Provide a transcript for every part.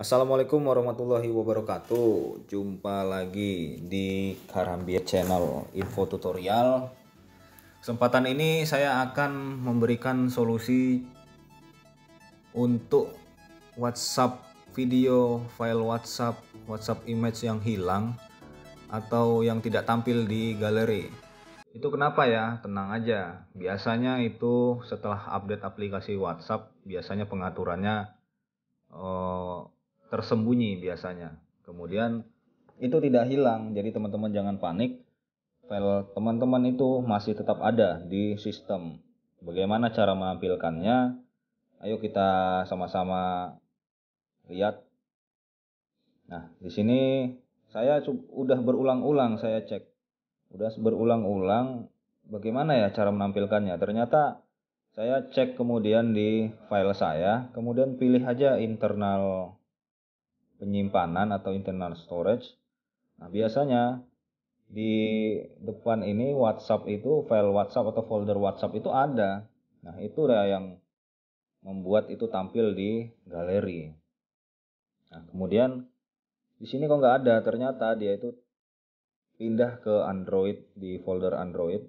Assalamualaikum warahmatullahi wabarakatuh Jumpa lagi di Karambia Channel Info Tutorial Kesempatan ini saya akan memberikan solusi Untuk WhatsApp video file WhatsApp WhatsApp image yang hilang Atau yang tidak tampil di galeri Itu kenapa ya? Tenang aja Biasanya itu setelah update aplikasi WhatsApp Biasanya pengaturannya uh, tersembunyi biasanya. Kemudian itu tidak hilang. Jadi teman-teman jangan panik. File teman-teman itu masih tetap ada di sistem. Bagaimana cara menampilkannya? Ayo kita sama-sama lihat. Nah, di sini saya udah berulang-ulang saya cek. Udah berulang-ulang bagaimana ya cara menampilkannya. Ternyata saya cek kemudian di file saya, kemudian pilih aja internal penyimpanan atau internal storage. Nah, biasanya di depan ini WhatsApp itu file WhatsApp atau folder WhatsApp itu ada. Nah, itu ya yang membuat itu tampil di galeri. Nah, kemudian di sini kok nggak ada, ternyata dia itu pindah ke Android di folder Android.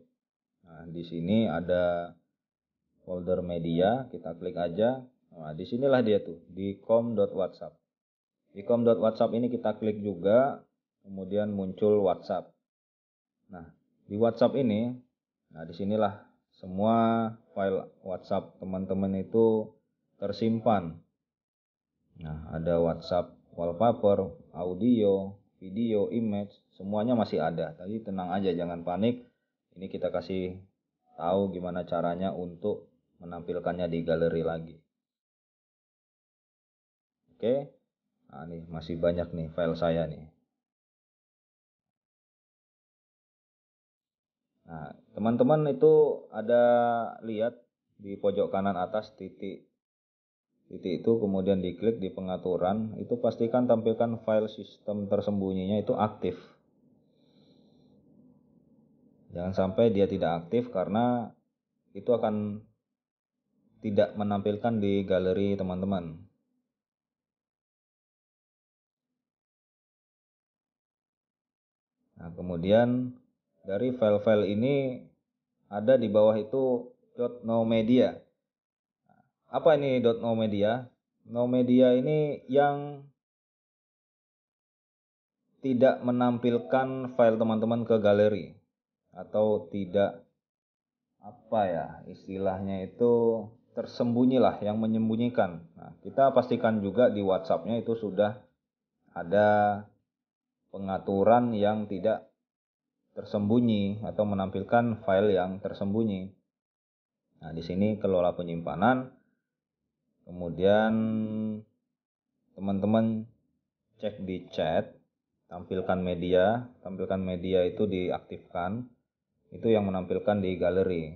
Nah, di sini ada folder media, kita klik aja. Nah, disinilah dia tuh di com.whatsapp. WhatsApp ini kita klik juga, kemudian muncul WhatsApp. Nah, di WhatsApp ini, nah disinilah semua file WhatsApp teman-teman itu tersimpan. Nah, ada WhatsApp wallpaper, audio, video, image, semuanya masih ada. Tadi tenang aja, jangan panik. Ini kita kasih tahu gimana caranya untuk menampilkannya di galeri lagi. Oke. Okay. Nah, nih masih banyak nih file saya nih. Nah, teman-teman itu ada lihat di pojok kanan atas titik titik itu kemudian diklik di pengaturan itu pastikan tampilkan file sistem tersembunyinya itu aktif jangan sampai dia tidak aktif karena itu akan tidak menampilkan di galeri teman-teman Nah, kemudian dari file-file ini ada di bawah itu .no media. Nah, apa ini .no media? No media ini yang tidak menampilkan file teman-teman ke galeri atau tidak apa ya istilahnya itu tersembunyi lah yang menyembunyikan. Nah, kita pastikan juga di WhatsAppnya itu sudah ada pengaturan yang tidak tersembunyi atau menampilkan file yang tersembunyi. Nah, di sini kelola penyimpanan. Kemudian teman-teman cek di chat, tampilkan media, tampilkan media itu diaktifkan. Itu yang menampilkan di galeri.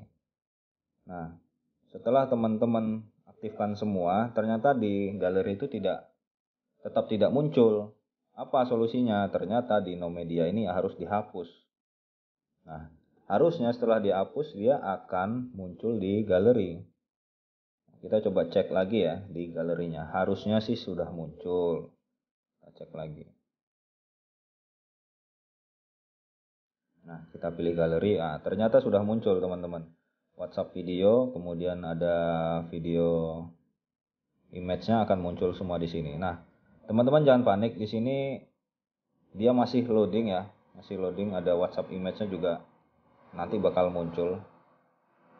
Nah, setelah teman-teman aktifkan semua, ternyata di galeri itu tidak tetap tidak muncul apa solusinya? Ternyata di media ini harus dihapus. Nah, harusnya setelah dihapus dia akan muncul di galeri. Kita coba cek lagi ya di galerinya. Harusnya sih sudah muncul. Kita cek lagi. Nah, kita pilih galeri. Ah, ternyata sudah muncul, teman-teman. WhatsApp video, kemudian ada video image-nya akan muncul semua di sini. Nah, teman-teman jangan panik di sini dia masih loading ya masih loading ada WhatsApp image-nya juga nanti bakal muncul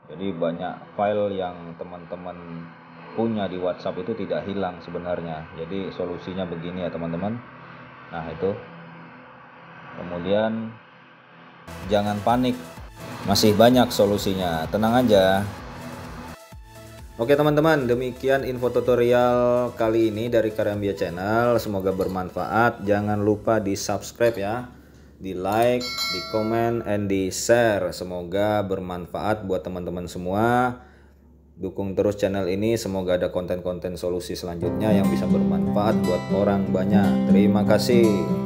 jadi banyak file yang teman-teman punya di WhatsApp itu tidak hilang sebenarnya jadi solusinya begini ya teman-teman nah itu kemudian jangan panik masih banyak solusinya tenang aja Oke teman-teman, demikian info tutorial kali ini dari Karambia Channel. Semoga bermanfaat. Jangan lupa di subscribe ya, di like, di comment and di share. Semoga bermanfaat buat teman-teman semua. Dukung terus channel ini. Semoga ada konten-konten solusi selanjutnya yang bisa bermanfaat buat orang banyak. Terima kasih.